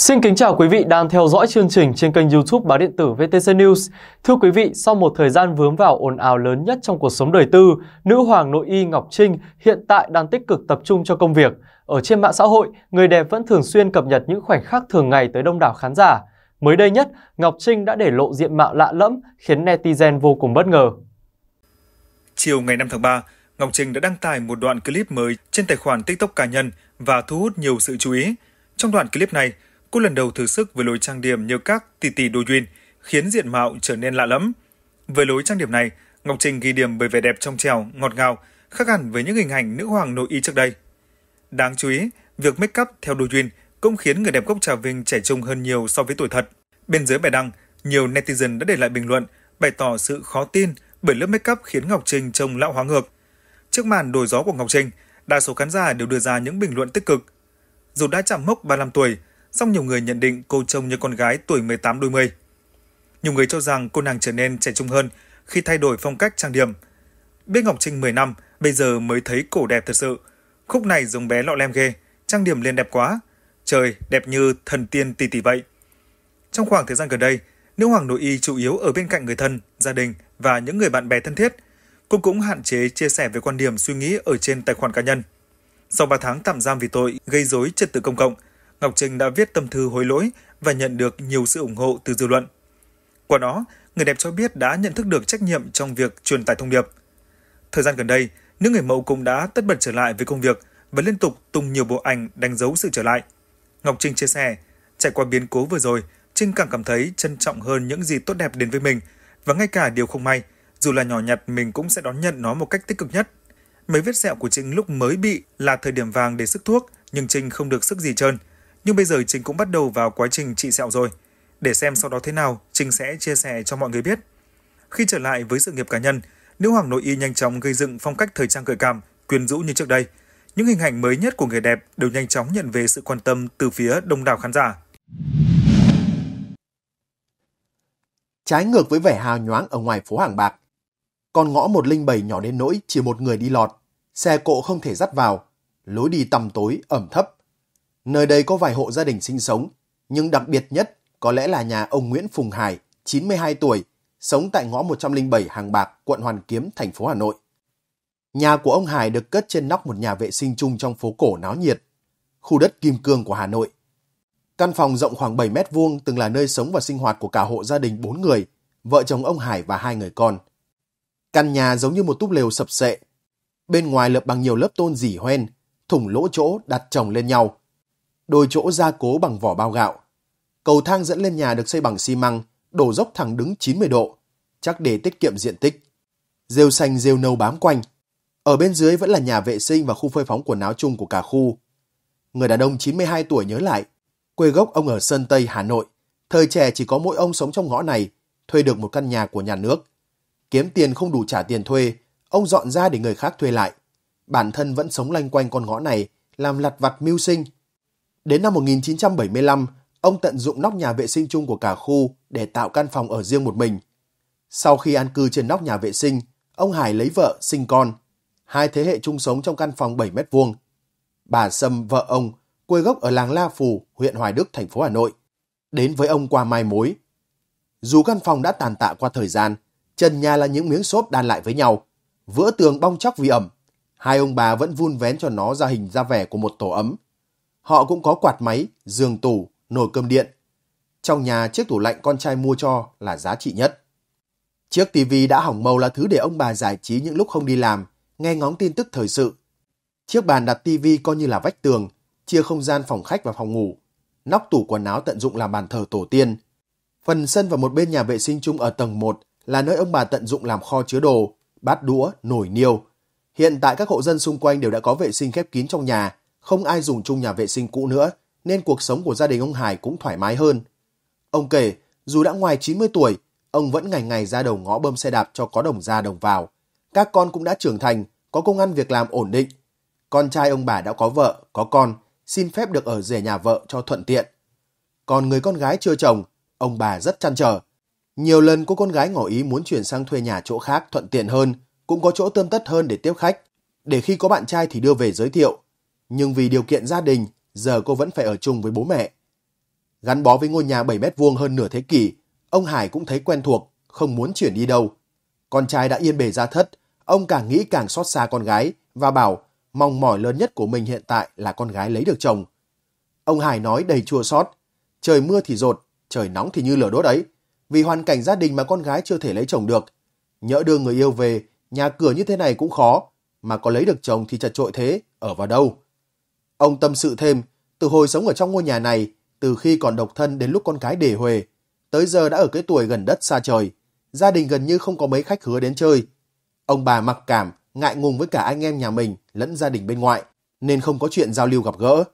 Xin kính chào quý vị đang theo dõi chương trình trên kênh YouTube báo điện tử VTC News. Thưa quý vị, sau một thời gian vướng vào ồn ào lớn nhất trong cuộc sống đời tư, nữ hoàng nội y Ngọc Trinh hiện tại đang tích cực tập trung cho công việc. Ở trên mạng xã hội, người đẹp vẫn thường xuyên cập nhật những khoảnh khắc thường ngày tới đông đảo khán giả. Mới đây nhất, Ngọc Trinh đã để lộ diện mạo lạ lẫm khiến netizen vô cùng bất ngờ. Chiều ngày 5 tháng 3, Ngọc Trinh đã đăng tải một đoạn clip mới trên tài khoản TikTok cá nhân và thu hút nhiều sự chú ý. Trong đoạn clip này, Cô lần đầu thử sức với lối trang điểm như các tỷ tỷ đô duyên, khiến diện mạo trở nên lạ lẫm. Với lối trang điểm này, Ngọc Trinh ghi điểm bởi vẻ đẹp trong trèo ngọt ngào, khác hẳn với những hình ảnh nữ hoàng nội y trước đây. Đáng chú ý, việc make up theo đô duyên cũng khiến người đẹp gốc Trà Vinh trẻ trung hơn nhiều so với tuổi thật. Bên dưới bài đăng, nhiều netizen đã để lại bình luận bày tỏ sự khó tin bởi lớp make up khiến Ngọc Trinh trông lão hóa ngược. Trước màn đổi gió của Ngọc Trinh, đa số khán giả đều đưa ra những bình luận tích cực. Dù đã chạm mốc 35 tuổi, song nhiều người nhận định cô trông như con gái tuổi 18 đôi mươi. Nhiều người cho rằng cô nàng trở nên trẻ trung hơn khi thay đổi phong cách trang điểm. Biết Ngọc Trinh 10 năm, bây giờ mới thấy cổ đẹp thật sự. Khúc này giống bé lọ lem ghê, trang điểm lên đẹp quá. Trời, đẹp như thần tiên tỷ tỷ vậy. Trong khoảng thời gian gần đây, nữ hoàng nội y chủ yếu ở bên cạnh người thân, gia đình và những người bạn bè thân thiết. Cô cũng hạn chế chia sẻ về quan điểm suy nghĩ ở trên tài khoản cá nhân. Sau 3 tháng tạm giam vì tội gây rối trật tự công cộng, Ngọc Trinh đã viết tâm thư hối lỗi và nhận được nhiều sự ủng hộ từ dư luận. Qua đó, người đẹp cho biết đã nhận thức được trách nhiệm trong việc truyền tải thông điệp. Thời gian gần đây, nữ người mẫu cũng đã tất bật trở lại với công việc và liên tục tung nhiều bộ ảnh đánh dấu sự trở lại. Ngọc Trinh chia sẻ, trải qua biến cố vừa rồi, Trinh càng cảm thấy trân trọng hơn những gì tốt đẹp đến với mình và ngay cả điều không may, dù là nhỏ nhặt mình cũng sẽ đón nhận nó một cách tích cực nhất. Mấy vết sẹo của Trinh lúc mới bị là thời điểm vàng để sức thuốc, nhưng Trinh không được sức gì trơn – nhưng bây giờ Trình cũng bắt đầu vào quá trình trị sẹo rồi. Để xem sau đó thế nào, Trình sẽ chia sẻ cho mọi người biết. Khi trở lại với sự nghiệp cá nhân, nữ hoàng nội y nhanh chóng gây dựng phong cách thời trang gợi cảm, quyến rũ như trước đây. Những hình ảnh mới nhất của người đẹp đều nhanh chóng nhận về sự quan tâm từ phía đông đảo khán giả. Trái ngược với vẻ hào nhoáng ở ngoài phố Hàng Bạc, con ngõ 107 nhỏ đến nỗi chỉ một người đi lọt, xe cộ không thể dắt vào, lối đi tầm tối ẩm thấp Nơi đây có vài hộ gia đình sinh sống, nhưng đặc biệt nhất có lẽ là nhà ông Nguyễn Phùng Hải, 92 tuổi, sống tại ngõ 107 Hàng Bạc, quận Hoàn Kiếm, thành phố Hà Nội. Nhà của ông Hải được cất trên nóc một nhà vệ sinh chung trong phố cổ náo nhiệt, khu đất kim cương của Hà Nội. Căn phòng rộng khoảng 7 mét vuông từng là nơi sống và sinh hoạt của cả hộ gia đình 4 người, vợ chồng ông Hải và hai người con. Căn nhà giống như một túp lều sập sệ. Bên ngoài lợp bằng nhiều lớp tôn dỉ hoen, thủng lỗ chỗ đặt chồng lên nhau đôi chỗ gia cố bằng vỏ bao gạo. Cầu thang dẫn lên nhà được xây bằng xi măng, đổ dốc thẳng đứng 90 độ, chắc để tiết kiệm diện tích. Rêu xanh rêu nâu bám quanh. Ở bên dưới vẫn là nhà vệ sinh và khu phơi phóng quần áo chung của cả khu. Người đàn ông 92 tuổi nhớ lại, quê gốc ông ở Sơn Tây, Hà Nội. Thời trẻ chỉ có mỗi ông sống trong ngõ này, thuê được một căn nhà của nhà nước. Kiếm tiền không đủ trả tiền thuê, ông dọn ra để người khác thuê lại. Bản thân vẫn sống lanh quanh con ngõ này, làm lặt vặt mưu sinh – Đến năm 1975, ông tận dụng nóc nhà vệ sinh chung của cả khu để tạo căn phòng ở riêng một mình. Sau khi an cư trên nóc nhà vệ sinh, ông Hải lấy vợ, sinh con. Hai thế hệ chung sống trong căn phòng 7 mét vuông. Bà Sâm, vợ ông, quê gốc ở làng La Phù, huyện Hoài Đức, thành phố Hà Nội, đến với ông qua mai mối. Dù căn phòng đã tàn tạ qua thời gian, trần nhà là những miếng xốp đan lại với nhau, vữa tường bong chóc vì ẩm. Hai ông bà vẫn vun vén cho nó ra hình ra vẻ của một tổ ấm Họ cũng có quạt máy, giường tủ, nồi cơm điện. Trong nhà chiếc tủ lạnh con trai mua cho là giá trị nhất. Chiếc tivi đã hỏng màu là thứ để ông bà giải trí những lúc không đi làm, nghe ngóng tin tức thời sự. Chiếc bàn đặt tivi coi như là vách tường, chia không gian phòng khách và phòng ngủ. Nóc tủ quần áo tận dụng làm bàn thờ tổ tiên. Phần sân và một bên nhà vệ sinh chung ở tầng 1 là nơi ông bà tận dụng làm kho chứa đồ, bát đũa, nồi niêu. Hiện tại các hộ dân xung quanh đều đã có vệ sinh khép kín trong nhà, không ai dùng chung nhà vệ sinh cũ nữa, nên cuộc sống của gia đình ông Hải cũng thoải mái hơn. Ông kể, dù đã ngoài 90 tuổi, ông vẫn ngày ngày ra đầu ngõ bơm xe đạp cho có đồng ra đồng vào. Các con cũng đã trưởng thành, có công ăn việc làm ổn định. Con trai ông bà đã có vợ, có con, xin phép được ở rể nhà vợ cho thuận tiện. Còn người con gái chưa chồng, ông bà rất chăn trở. Nhiều lần cô con gái ngỏ ý muốn chuyển sang thuê nhà chỗ khác thuận tiện hơn, cũng có chỗ tươm tất hơn để tiếp khách. Để khi có bạn trai thì đưa về giới thiệu, nhưng vì điều kiện gia đình, giờ cô vẫn phải ở chung với bố mẹ. Gắn bó với ngôi nhà 7 mét vuông hơn nửa thế kỷ, ông Hải cũng thấy quen thuộc, không muốn chuyển đi đâu. Con trai đã yên bề ra thất, ông càng nghĩ càng xót xa con gái và bảo mong mỏi lớn nhất của mình hiện tại là con gái lấy được chồng. Ông Hải nói đầy chua xót, trời mưa thì rột, trời nóng thì như lửa đốt ấy. Vì hoàn cảnh gia đình mà con gái chưa thể lấy chồng được. Nhỡ đưa người yêu về, nhà cửa như thế này cũng khó, mà có lấy được chồng thì chật trội thế, ở vào đâu? Ông tâm sự thêm, từ hồi sống ở trong ngôi nhà này, từ khi còn độc thân đến lúc con cái để huề, tới giờ đã ở cái tuổi gần đất xa trời, gia đình gần như không có mấy khách hứa đến chơi. Ông bà mặc cảm, ngại ngùng với cả anh em nhà mình lẫn gia đình bên ngoại, nên không có chuyện giao lưu gặp gỡ.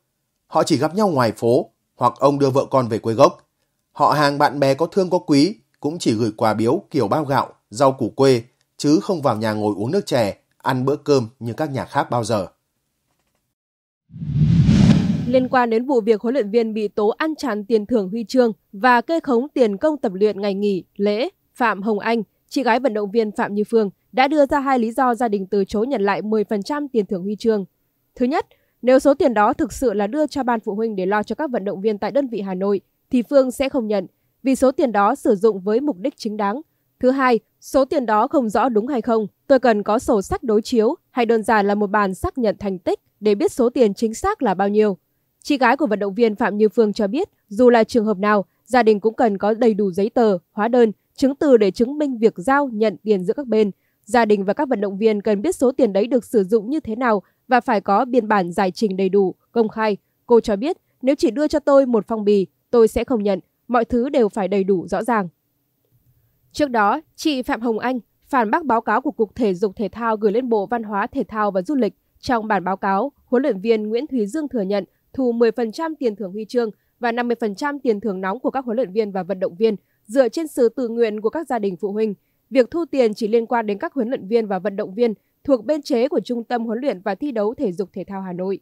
Họ chỉ gặp nhau ngoài phố, hoặc ông đưa vợ con về quê gốc. Họ hàng bạn bè có thương có quý cũng chỉ gửi quà biếu kiểu bao gạo, rau củ quê, chứ không vào nhà ngồi uống nước chè, ăn bữa cơm như các nhà khác bao giờ. Liên quan đến vụ việc huấn luyện viên bị tố ăn chặn tiền thưởng huy chương và kê khống tiền công tập luyện ngày nghỉ, lễ, Phạm Hồng Anh, chị gái vận động viên Phạm Như Phương đã đưa ra hai lý do gia đình từ chối nhận lại 10% tiền thưởng huy chương. Thứ nhất, nếu số tiền đó thực sự là đưa cho ban phụ huynh để lo cho các vận động viên tại đơn vị Hà Nội, thì Phương sẽ không nhận, vì số tiền đó sử dụng với mục đích chính đáng. Thứ hai, số tiền đó không rõ đúng hay không, tôi cần có sổ sách đối chiếu hay đơn giản là một bàn xác nhận thành tích để biết số tiền chính xác là bao nhiêu. Chị gái của vận động viên Phạm Như Phương cho biết, dù là trường hợp nào, gia đình cũng cần có đầy đủ giấy tờ, hóa đơn, chứng từ để chứng minh việc giao, nhận tiền giữa các bên. Gia đình và các vận động viên cần biết số tiền đấy được sử dụng như thế nào và phải có biên bản giải trình đầy đủ, công khai. Cô cho biết, nếu chỉ đưa cho tôi một phong bì, tôi sẽ không nhận, mọi thứ đều phải đầy đủ rõ ràng. Trước đó, chị Phạm Hồng Anh phản bác báo cáo của Cục Thể dục Thể thao gửi lên Bộ Văn hóa Thể thao và Du lịch trong bản báo cáo, huấn luyện viên Nguyễn Thúy Dương thừa nhận thu 10% tiền thưởng huy chương và 50% tiền thưởng nóng của các huấn luyện viên và vận động viên dựa trên sự tự nguyện của các gia đình phụ huynh. Việc thu tiền chỉ liên quan đến các huấn luyện viên và vận động viên thuộc biên chế của Trung tâm huấn luyện và thi đấu thể dục thể thao Hà Nội.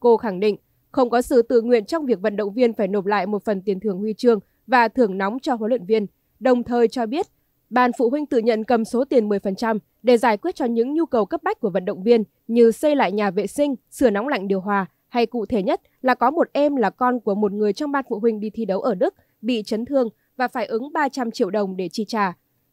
Cô khẳng định không có sự tự nguyện trong việc vận động viên phải nộp lại một phần tiền thưởng huy chương và thưởng nóng cho huấn luyện viên, đồng thời cho biết Ban phụ huynh tự nhận cầm số tiền 10% để giải quyết cho những nhu cầu cấp bách của vận động viên như xây lại nhà vệ sinh, sửa nóng lạnh điều hòa hay cụ thể nhất là có một em là con của một người trong ban phụ huynh đi thi đấu ở Đức bị chấn thương và phải ứng 300 triệu đồng để chi trả.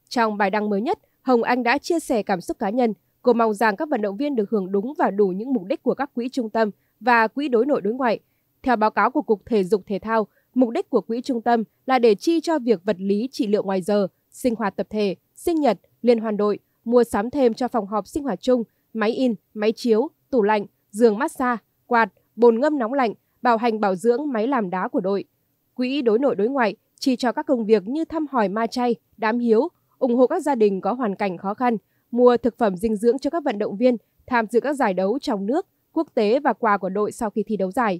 Trong bài đăng mới nhất, Hồng Anh đã chia sẻ cảm xúc cá nhân. Cô mong rằng các vận động viên được hưởng đúng và đủ những mục đích của các quỹ trung tâm và quỹ đối nội đối ngoại. Theo báo cáo của Cục Thể dục Thể thao, mục đích của quỹ trung tâm là để chi cho việc vật lý trị liệu ngoài giờ, sinh hoạt tập thể, sinh nhật, liên hoàn đội, mua sắm thêm cho phòng họp sinh hoạt chung, máy in, máy chiếu, tủ lạnh, giường massage, quạt, bồn ngâm nóng lạnh, bảo hành bảo dưỡng máy làm đá của đội. Quỹ đối nội đối ngoại chi cho các công việc như thăm hỏi ma chay, đám hiếu, ủng hộ các gia đình có hoàn cảnh khó khăn, mua thực phẩm dinh dưỡng cho các vận động viên tham dự các giải đấu trong nước, quốc tế và quà của đội sau khi thi đấu giải.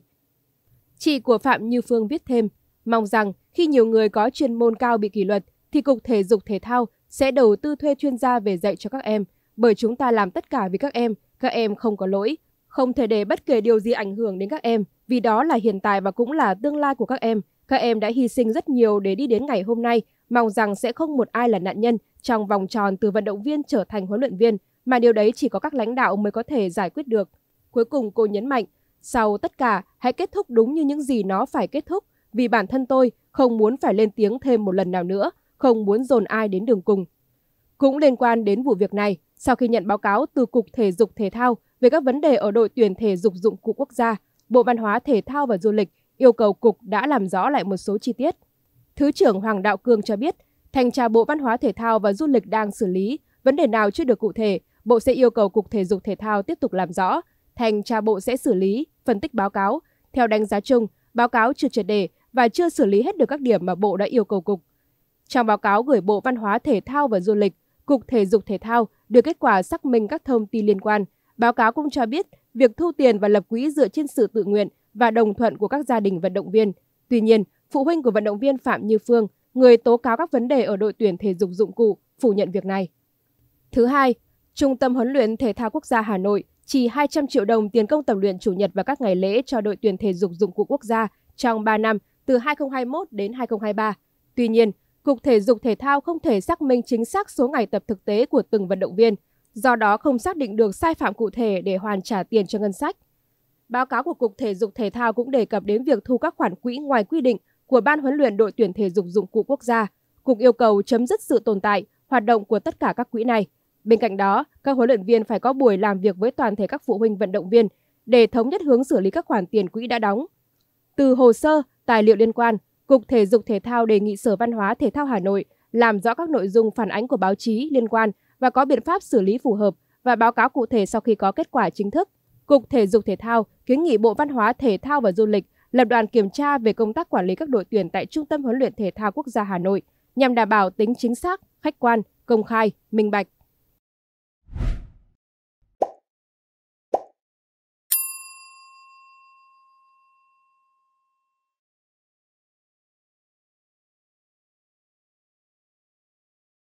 Chị của Phạm Như Phương viết thêm, mong rằng khi nhiều người có chuyên môn cao bị kỷ luật thì Cục Thể dục Thể thao sẽ đầu tư thuê chuyên gia về dạy cho các em, bởi chúng ta làm tất cả vì các em, các em không có lỗi. Không thể để bất kể điều gì ảnh hưởng đến các em, vì đó là hiện tại và cũng là tương lai của các em. Các em đã hy sinh rất nhiều để đi đến ngày hôm nay, mong rằng sẽ không một ai là nạn nhân trong vòng tròn từ vận động viên trở thành huấn luyện viên, mà điều đấy chỉ có các lãnh đạo mới có thể giải quyết được. Cuối cùng cô nhấn mạnh, sau tất cả, hãy kết thúc đúng như những gì nó phải kết thúc, vì bản thân tôi không muốn phải lên tiếng thêm một lần nào nữa không muốn dồn ai đến đường cùng. Cũng liên quan đến vụ việc này, sau khi nhận báo cáo từ Cục Thể dục Thể thao về các vấn đề ở đội tuyển thể dục dụng cụ quốc gia, Bộ Văn hóa Thể thao và Du lịch yêu cầu Cục đã làm rõ lại một số chi tiết. Thứ trưởng Hoàng Đạo Cương cho biết, Thanh tra Bộ Văn hóa Thể thao và Du lịch đang xử lý, vấn đề nào chưa được cụ thể, Bộ sẽ yêu cầu Cục Thể dục Thể thao tiếp tục làm rõ, Thanh tra Bộ sẽ xử lý, phân tích báo cáo. Theo đánh giá chung, báo cáo chưa triệt đề và chưa xử lý hết được các điểm mà Bộ đã yêu cầu Cục. Trong báo cáo gửi Bộ Văn hóa Thể thao và Du lịch, Cục Thể dục Thể thao đưa kết quả xác minh các thông tin liên quan. Báo cáo cũng cho biết việc thu tiền và lập quỹ dựa trên sự tự nguyện và đồng thuận của các gia đình vận động viên. Tuy nhiên, phụ huynh của vận động viên Phạm Như Phương, người tố cáo các vấn đề ở đội tuyển thể dục dụng cụ, phủ nhận việc này. Thứ hai, Trung tâm huấn luyện thể thao quốc gia Hà Nội chỉ 200 triệu đồng tiền công tập luyện chủ nhật và các ngày lễ cho đội tuyển thể dục dụng cụ quốc gia trong 3 năm từ 2021 đến 2023. Tuy nhiên, Cục Thể dục Thể thao không thể xác minh chính xác số ngày tập thực tế của từng vận động viên, do đó không xác định được sai phạm cụ thể để hoàn trả tiền cho ngân sách. Báo cáo của Cục Thể dục Thể thao cũng đề cập đến việc thu các khoản quỹ ngoài quy định của Ban huấn luyện đội tuyển thể dục dụng cụ quốc gia. Cục yêu cầu chấm dứt sự tồn tại, hoạt động của tất cả các quỹ này. Bên cạnh đó, các huấn luyện viên phải có buổi làm việc với toàn thể các phụ huynh vận động viên để thống nhất hướng xử lý các khoản tiền quỹ đã đóng. Từ hồ sơ, tài liệu liên quan, Cục Thể dục Thể thao đề nghị Sở Văn hóa Thể thao Hà Nội làm rõ các nội dung phản ánh của báo chí liên quan và có biện pháp xử lý phù hợp và báo cáo cụ thể sau khi có kết quả chính thức. Cục Thể dục Thể thao kiến nghị Bộ Văn hóa Thể thao và Du lịch lập đoàn kiểm tra về công tác quản lý các đội tuyển tại Trung tâm huấn luyện thể thao quốc gia Hà Nội nhằm đảm bảo tính chính xác, khách quan, công khai, minh bạch.